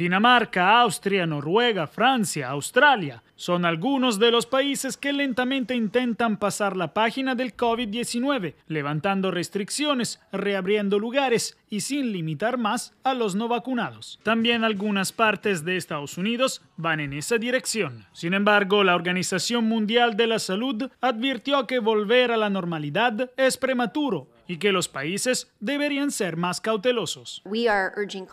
Dinamarca, Austria, Noruega, Francia, Australia son algunos de los países que lentamente intentan pasar la página del COVID-19, levantando restricciones, reabriendo lugares y sin limitar más a los no vacunados. También algunas partes de Estados Unidos van en esa dirección. Sin embargo, la Organización Mundial de la Salud advirtió que volver a la normalidad es prematuro y que los países deberían ser más cautelosos.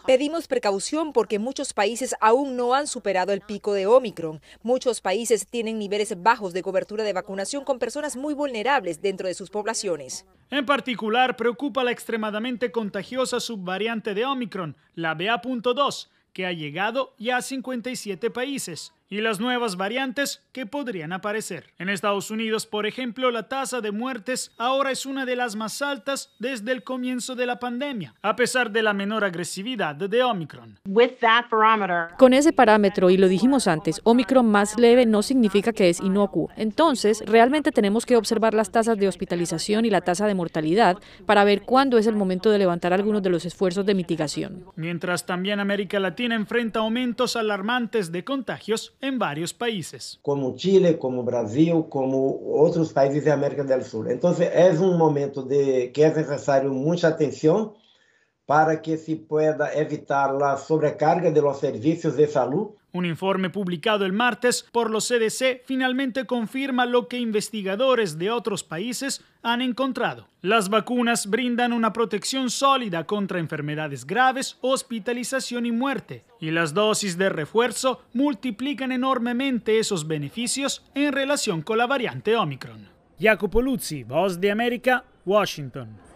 Pedimos precaución porque muchos países aún no han superado el pico de Omicron. Muchos países tienen niveles bajos de cobertura de vacunación con personas muy vulnerables dentro de sus poblaciones. En particular, preocupa la extremadamente contagiosa subvariante de Omicron, la BA.2, que ha llegado ya a 57 países y las nuevas variantes que podrían aparecer. En Estados Unidos, por ejemplo, la tasa de muertes ahora es una de las más altas desde el comienzo de la pandemia, a pesar de la menor agresividad de Omicron. Con ese parámetro, y lo dijimos antes, Omicron más leve no significa que es inocuo. Entonces, realmente tenemos que observar las tasas de hospitalización y la tasa de mortalidad para ver cuándo es el momento de levantar algunos de los esfuerzos de mitigación. Mientras también América Latina enfrenta aumentos alarmantes de contagios, em vários países. Como Chile, como Brasil, como outros países da América do Sul. Então é um momento de que é necessário muita atenção. para que se pueda evitar la sobrecarga de los servicios de salud. Un informe publicado el martes por los CDC finalmente confirma lo que investigadores de otros países han encontrado. Las vacunas brindan una protección sólida contra enfermedades graves, hospitalización y muerte, y las dosis de refuerzo multiplican enormemente esos beneficios en relación con la variante Omicron. Jacopo Luzzi, Voz de América, Washington.